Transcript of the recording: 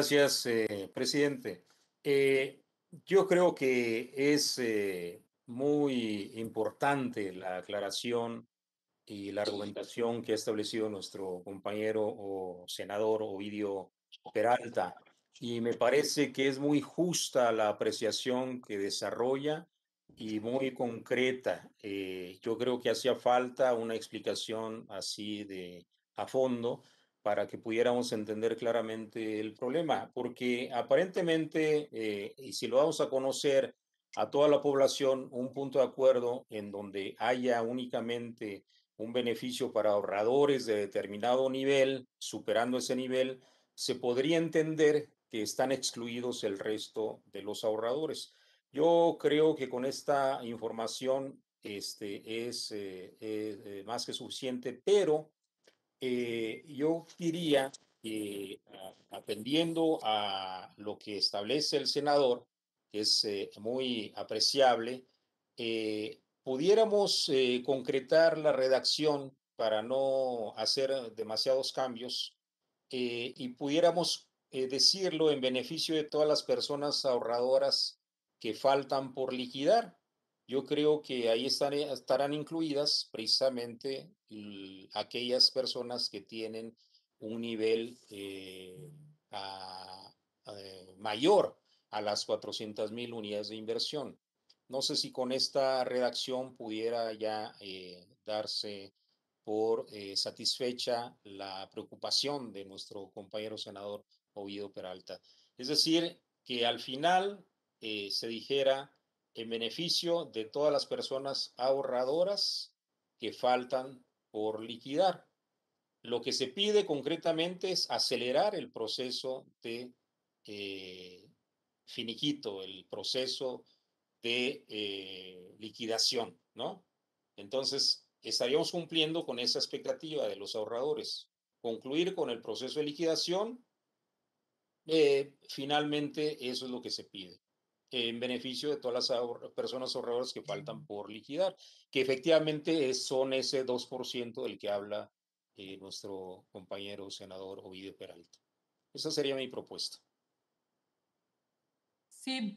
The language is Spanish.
Gracias, eh, presidente. Eh, yo creo que es eh, muy importante la aclaración y la argumentación que ha establecido nuestro compañero o senador Ovidio Peralta. Y me parece que es muy justa la apreciación que desarrolla y muy concreta. yo creo que hacía falta una explicación así de a fondo para que pudiéramos entender claramente el problema, porque aparentemente, eh, y si lo vamos a conocer a toda la población, un punto de acuerdo en donde haya únicamente un beneficio para ahorradores de determinado nivel, superando ese nivel, se podría entender que están excluidos el resto de los ahorradores. Yo creo que con esta información este, es eh, eh, más que suficiente, pero eh, yo diría que ah, atendiendo a lo que establece el senador, que es eh, muy apreciable, eh, pudiéramos concretar la redacción para no hacer demasiados cambios y pudiéramos decirlo en beneficio de todas las personas ahorradoras que faltan por liquidar yo creo que ahí estarán incluidas precisamente aquellas personas que tienen un nivel eh, eh, mayor a las 400 mil unidades de inversión. No sé si con esta redacción pudiera ya eh, darse por satisfecha la preocupación de nuestro compañero senador oído Peralta. Es decir, que al final se dijera en beneficio de todas las personas ahorradoras que faltan por liquidar. Lo que se pide concretamente es acelerar el proceso de eh, finiquito, el proceso de eh, liquidación, ¿no? Entonces, estaríamos cumpliendo con esa expectativa de los ahorradores. Concluir con el proceso de liquidación, eh, finalmente eso es lo que se pide en beneficio de todas las personas ahorradoras que faltan por liquidar, que efectivamente son ese 2% del que habla eh, nuestro compañero senador Ovidio Peralta. Esa sería mi propuesta. Sí,